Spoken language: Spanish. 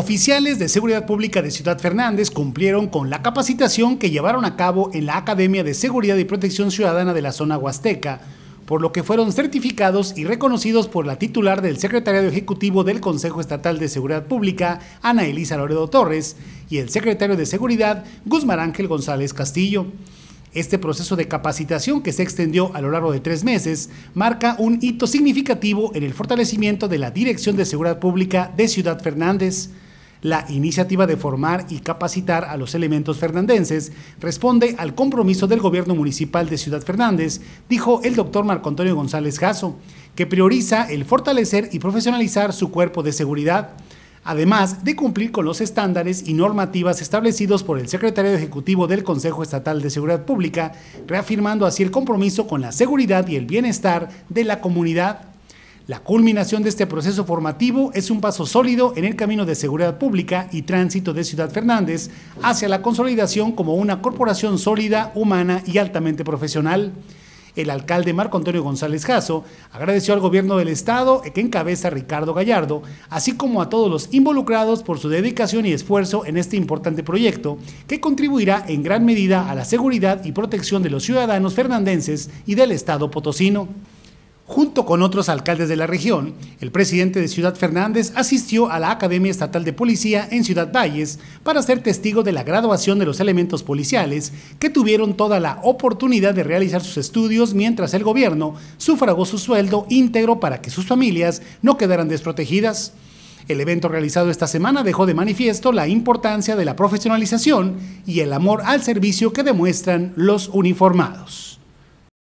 Oficiales de Seguridad Pública de Ciudad Fernández cumplieron con la capacitación que llevaron a cabo en la Academia de Seguridad y Protección Ciudadana de la zona Huasteca, por lo que fueron certificados y reconocidos por la titular del secretario Ejecutivo del Consejo Estatal de Seguridad Pública, Ana Elisa Loredo Torres, y el Secretario de Seguridad, Guzmán Ángel González Castillo. Este proceso de capacitación que se extendió a lo largo de tres meses marca un hito significativo en el fortalecimiento de la Dirección de Seguridad Pública de Ciudad Fernández. La iniciativa de formar y capacitar a los elementos fernandenses responde al compromiso del gobierno municipal de Ciudad Fernández, dijo el doctor Marco Antonio González Jasso, que prioriza el fortalecer y profesionalizar su cuerpo de seguridad, además de cumplir con los estándares y normativas establecidos por el secretario ejecutivo del Consejo Estatal de Seguridad Pública, reafirmando así el compromiso con la seguridad y el bienestar de la comunidad. La culminación de este proceso formativo es un paso sólido en el camino de seguridad pública y tránsito de Ciudad Fernández hacia la consolidación como una corporación sólida, humana y altamente profesional. El alcalde Marco Antonio González Caso agradeció al gobierno del estado que encabeza Ricardo Gallardo, así como a todos los involucrados por su dedicación y esfuerzo en este importante proyecto que contribuirá en gran medida a la seguridad y protección de los ciudadanos fernandenses y del estado potosino. Junto con otros alcaldes de la región, el presidente de Ciudad Fernández asistió a la Academia Estatal de Policía en Ciudad Valles para ser testigo de la graduación de los elementos policiales que tuvieron toda la oportunidad de realizar sus estudios mientras el gobierno sufragó su sueldo íntegro para que sus familias no quedaran desprotegidas. El evento realizado esta semana dejó de manifiesto la importancia de la profesionalización y el amor al servicio que demuestran los uniformados.